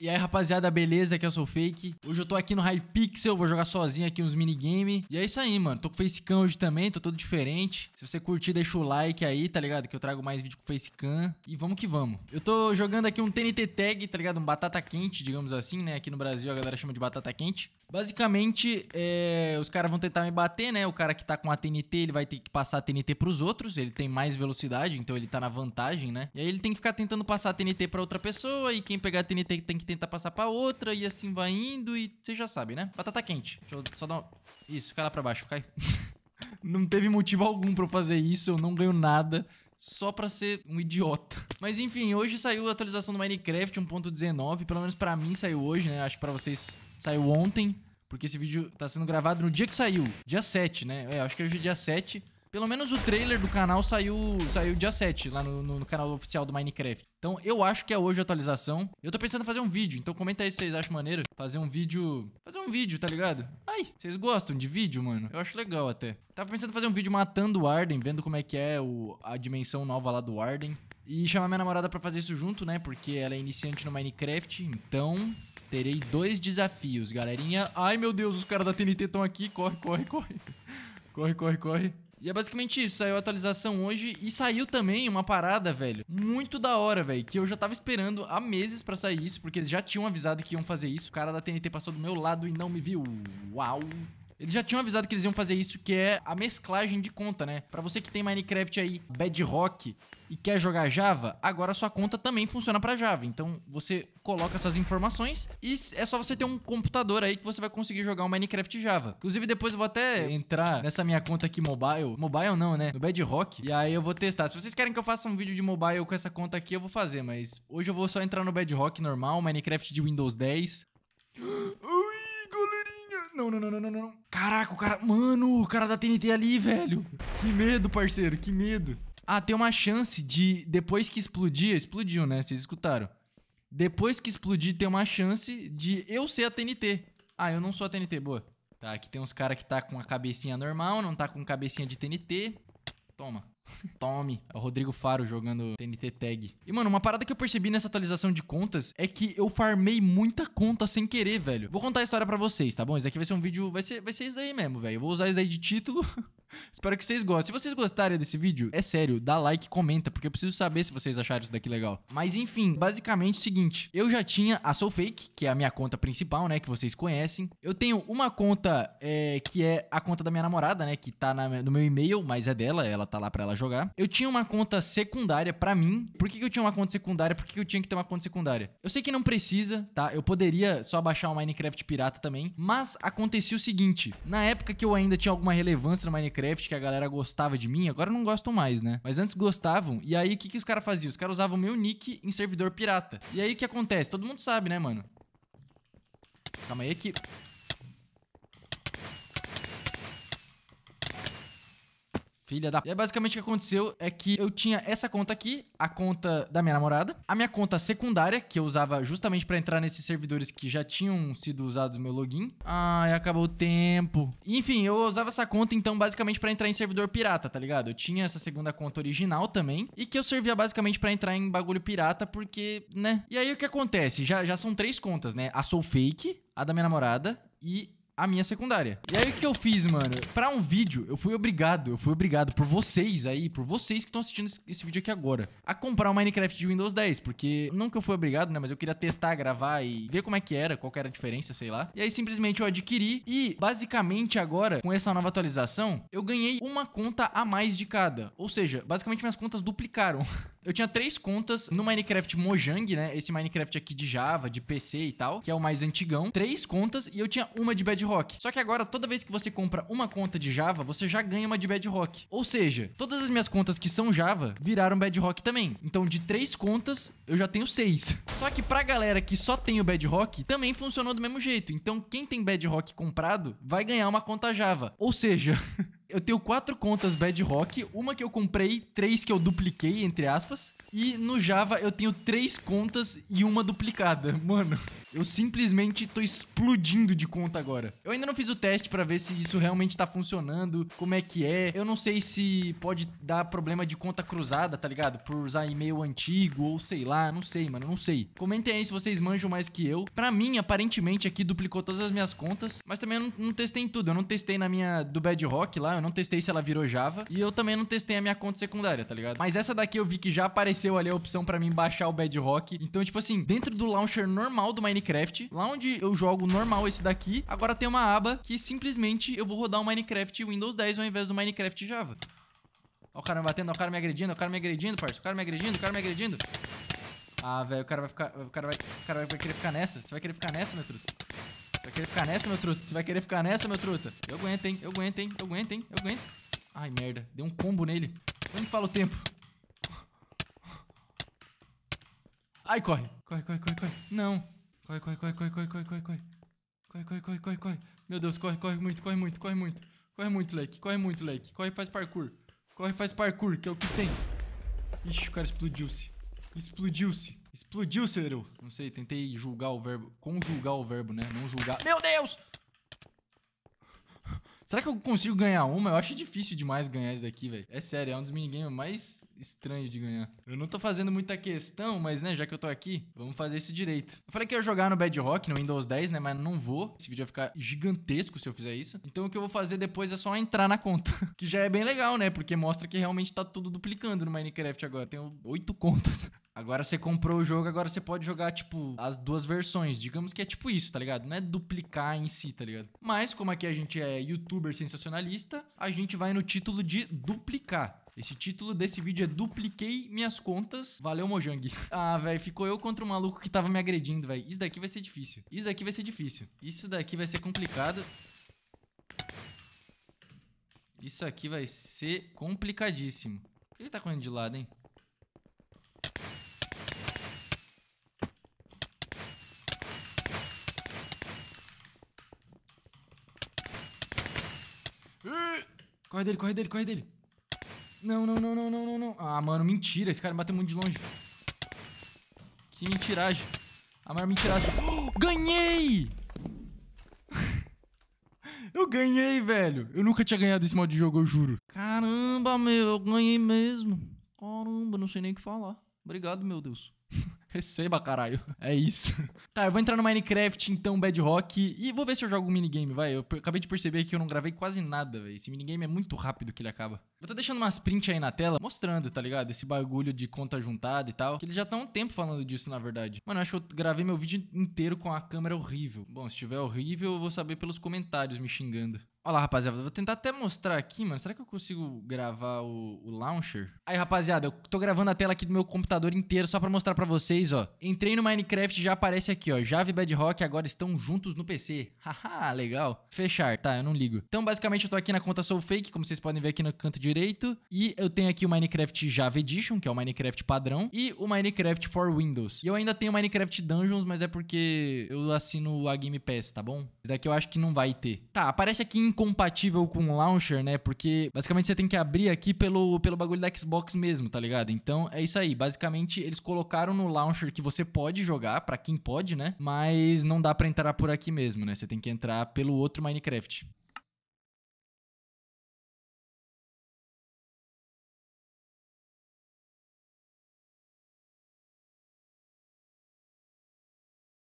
E aí, rapaziada, beleza? Aqui eu é sou o Fake. Hoje eu tô aqui no Hypixel, vou jogar sozinho aqui uns minigames. E é isso aí, mano. Tô com facecam hoje também, tô todo diferente. Se você curtir, deixa o like aí, tá ligado? Que eu trago mais vídeo com facecam. E vamos que vamos. Eu tô jogando aqui um TNT Tag, tá ligado? Um batata quente, digamos assim, né? Aqui no Brasil a galera chama de batata quente. Basicamente, é, os caras vão tentar me bater, né? O cara que tá com a TNT, ele vai ter que passar a TNT pros outros. Ele tem mais velocidade, então ele tá na vantagem, né? E aí ele tem que ficar tentando passar a TNT pra outra pessoa. E quem pegar a TNT tem que tentar passar pra outra. E assim vai indo. E você já sabe, né? Batata quente. Deixa eu só dar uma... Isso, cai lá pra baixo, cai. não teve motivo algum pra eu fazer isso. Eu não ganho nada só pra ser um idiota. Mas enfim, hoje saiu a atualização do Minecraft 1.19, pelo menos pra mim saiu hoje, né? Acho que pra vocês saiu ontem porque esse vídeo tá sendo gravado no dia que saiu, dia 7, né? É, acho que hoje é dia 7. Pelo menos o trailer do canal saiu, saiu dia 7, lá no, no, no, canal oficial do Minecraft. Então eu acho que é hoje a atualização. Eu tô pensando em fazer um vídeo, então comenta aí se vocês acham maneiro. Fazer um vídeo... Fazer um vídeo, tá ligado? Ai, vocês gostam de vídeo, mano? Eu acho legal até. Tava pensando em fazer um vídeo matando o Arden, vendo como é que é o, a dimensão nova lá do Arden. E chamar minha namorada pra fazer isso junto, né? Porque ela é iniciante no Minecraft, então... Terei dois desafios, galerinha. Ai, meu Deus, os caras da TNT estão aqui. Corre, corre, corre. Corre, corre, corre. E é basicamente isso, saiu a atualização hoje e saiu também uma parada, velho, muito da hora, velho, que eu já tava esperando há meses pra sair isso, porque eles já tinham avisado que iam fazer isso. O cara da TNT passou do meu lado e não me viu. Uau! Eles já tinham avisado que eles iam fazer isso, que é a mesclagem de conta, né? Pra você que tem Minecraft aí, Bedrock, e quer jogar Java, agora sua conta também funciona pra Java. Então, você coloca essas informações e é só você ter um computador aí que você vai conseguir jogar o um Minecraft Java. Inclusive, depois eu vou até entrar nessa minha conta aqui mobile. Mobile não, né? No Bedrock. E aí eu vou testar. Se vocês querem que eu faça um vídeo de mobile com essa conta aqui, eu vou fazer. Mas hoje eu vou só entrar no Bedrock normal, Minecraft de Windows 10. Ui! Não, não, não, não, não, não. Caraca, o cara... Mano, o cara da TNT ali, velho. Que medo, parceiro, que medo. Ah, tem uma chance de... Depois que explodir... Explodiu, né? Vocês escutaram. Depois que explodir, tem uma chance de eu ser a TNT. Ah, eu não sou a TNT, boa. Tá, aqui tem uns caras que tá com a cabecinha normal, não tá com cabecinha de TNT. Toma. Tome. É o Rodrigo Faro jogando TNT Tag. E, mano, uma parada que eu percebi nessa atualização de contas é que eu farmei muita conta sem querer, velho. Vou contar a história para vocês, tá bom? Isso aqui vai ser um vídeo... Vai ser, vai ser isso daí mesmo, velho. Eu vou usar isso daí de título. Espero que vocês gostem. Se vocês gostarem desse vídeo, é sério, dá like e comenta, porque eu preciso saber se vocês acharam isso daqui legal. Mas enfim, basicamente é o seguinte, eu já tinha a Soulfake, que é a minha conta principal, né, que vocês conhecem. Eu tenho uma conta é, que é a conta da minha namorada, né, que tá na, no meu e-mail, mas é dela, ela tá lá pra ela ela jogar. Eu tinha uma conta secundária para mim. Por que, que, eu tinha uma conta secundária? Por que, que, eu tinha que ter uma conta secundária? Eu sei que não precisa, tá? Eu poderia só baixar o Minecraft pirata também, mas acontecia o seguinte. Na época que eu ainda tinha alguma relevância no Minecraft, que a galera gostava de mim, agora não gostam mais, né? Mas antes gostavam, e aí o que, que os caras faziam? Os caras usavam meu nick em servidor pirata. E aí o que acontece? Todo mundo sabe, né, mano? Calma aí que... filha da. E aí, basicamente o que aconteceu é que eu tinha essa conta aqui, a conta da minha namorada, a minha conta secundária, que eu usava justamente para entrar nesses servidores que já tinham sido usados meu login. Ai, acabou o tempo. Enfim, eu usava essa conta então basicamente para entrar em servidor pirata, tá ligado? Eu tinha essa segunda conta original também e que eu servia basicamente para entrar em bagulho pirata porque, né? E aí o que acontece? Já, já são três contas, né? A Soul Fake, a da minha namorada e a minha secundária. E aí o que eu fiz, mano? Pra um vídeo, eu fui obrigado, eu fui obrigado por vocês aí, por vocês que estão assistindo esse, esse, vídeo aqui agora, a comprar o Minecraft de Windows 10, porque não que eu fui obrigado, né, mas eu queria testar, gravar e ver como é que era, qual que era a diferença, sei lá. E aí simplesmente eu adquiri e basicamente agora, com essa nova atualização, eu ganhei uma conta a mais de cada. Ou seja, basicamente minhas contas duplicaram. Eu tinha três contas no Minecraft Mojang, né? Esse Minecraft aqui de Java, de PC e tal, que é o mais antigão. Três contas e eu tinha uma de Bedrock. Só que agora, toda vez que você compra uma conta de Java, você já ganha uma de Bedrock. Ou seja, todas as minhas contas que são Java viraram Bedrock também. Então, de três contas, eu já tenho seis. Só que pra galera que só tem o Bedrock, também funcionou do mesmo jeito. Então, quem tem Bedrock comprado vai ganhar uma conta Java. Ou seja... eu tenho quatro contas Bad Rock, uma que eu comprei, três que eu dupliquei, entre aspas. E no Java eu tenho três contas e uma duplicada. Mano, eu simplesmente tô explodindo de conta agora. Eu ainda não fiz o teste para ver se isso realmente tá funcionando, como é que é. Eu não sei se pode dar problema de conta cruzada, tá ligado? Por usar e-mail antigo ou sei lá, não sei, mano, não sei. Comentem aí se vocês manjam mais que eu. Pra mim, aparentemente aqui duplicou todas as minhas contas, mas também eu não, não testei em tudo. Eu não testei na minha do Bad Rock lá, eu não testei se ela virou Java. E eu também não testei a minha conta secundária, tá ligado? Mas essa daqui eu vi que já apareceu ali a opção pra mim baixar o Bedrock. Então, tipo assim, dentro do launcher normal do Minecraft, lá onde eu jogo normal esse daqui, agora tem uma aba que simplesmente eu vou rodar o Minecraft Windows 10 ao invés do Minecraft Java. Ó o cara me batendo, ó o cara me agredindo, ó o cara me agredindo, parça. O cara me agredindo, o cara me agredindo. Ah, velho, o cara vai ficar... O cara vai, o cara vai querer ficar nessa. Você vai querer ficar nessa, meu truto? Vai querer ficar nessa, meu truta? Você vai querer ficar nessa, meu truta? Eu aguento, hein? Eu aguento, hein? Eu aguento, hein? Eu aguento. Ai, merda. Deu um combo nele. Onde fala o tempo? Ai, corre. Corre, corre, corre, corre. Não. Corre, corre, corre, corre, corre, corre, corre, corre. Corre, corre, corre, corre, corre. Meu Deus, corre, corre muito, corre muito, corre muito. Corre muito, Leque. Corre muito, Leque. Corre faz parkour. Corre faz parkour, que é o que tem. Ixi, o cara explodiu-se. Explodiu-se. Explodiu o Não sei, tentei julgar o verbo. Conjugar o verbo, né? Não julgar. Meu Deus! Será que eu consigo ganhar uma? Eu acho difícil demais ganhar isso daqui, velho. É sério, é um dos minigames mais estranho de ganhar. Eu não tô fazendo muita questão, mas, né, já que eu tô aqui, vamos fazer isso direito. Eu falei que ia jogar no Bedrock, no Windows 10, né, mas não vou. Esse vídeo vai ficar gigantesco se eu fizer isso. Então o que eu vou fazer depois é só entrar na conta, que já é bem legal, né, porque mostra que realmente tá tudo duplicando no Minecraft agora. Tenho oito contas. Agora você comprou o jogo, agora você pode jogar, tipo, as duas versões. Digamos que é tipo isso, tá ligado? Não é duplicar em si, tá ligado? Mas, como aqui a gente é youtuber sensacionalista, a gente vai no título de duplicar. Esse título desse vídeo é Dupliquei Minhas Contas. Valeu, Mojang. Ah, velho, ficou eu contra o maluco que tava me agredindo, velho. Isso daqui vai ser difícil. Isso daqui vai ser difícil. Isso daqui vai ser complicado. Isso aqui vai ser complicadíssimo. Por que ele tá correndo de lado, hein? Corre dele, corre dele, corre dele. Não, não, não, não, não, não, não. Ah, mano, mentira. Esse cara me bateu muito de longe. Que mentiragem. A ah, maior mentiragem. Oh, ganhei! eu ganhei, velho. Eu nunca tinha ganhado esse modo de jogo, eu juro. Caramba, meu. Eu ganhei mesmo. Caramba, não sei nem o que falar. Obrigado, meu Deus. Receba, caralho. É isso. Tá, eu vou entrar no Minecraft, então, Bedrock. E vou ver se eu jogo um minigame, vai. Eu acabei de perceber que eu não gravei quase nada, velho. Esse minigame é muito rápido que ele acaba. Vou tô deixando umas prints aí na tela, mostrando, tá ligado? Esse bagulho de conta juntada e tal. Que eles já estão um tempo falando disso, na verdade. Mano, acho que eu gravei meu vídeo inteiro com a câmera horrível. Bom, se tiver horrível, eu vou saber pelos comentários me xingando. Olha lá, rapaziada, vou tentar até mostrar aqui, mano. Será que eu consigo gravar o, o, launcher? Aí, rapaziada, eu tô gravando a tela aqui do meu computador inteiro só pra mostrar pra vocês, ó. Entrei no Minecraft, já aparece aqui, ó. Java e Bedrock agora estão juntos no PC. Haha, legal. Fechar, tá, eu não ligo. Então, basicamente, eu tô aqui na conta Soulfake, como vocês podem ver aqui no canto direito. E eu tenho aqui o Minecraft Java Edition, que é o Minecraft padrão. E o Minecraft for Windows. E eu ainda tenho o Minecraft Dungeons, mas é porque eu assino a Game Pass, tá bom? daqui eu acho que não vai ter. Tá, aparece aqui em incompatível com o launcher, né? Porque basicamente você tem que abrir aqui pelo, pelo bagulho da Xbox mesmo, tá ligado? Então é isso aí. Basicamente eles colocaram no launcher que você pode jogar, para quem pode, né? Mas não dá para entrar por aqui mesmo, né? Você tem que entrar pelo outro Minecraft.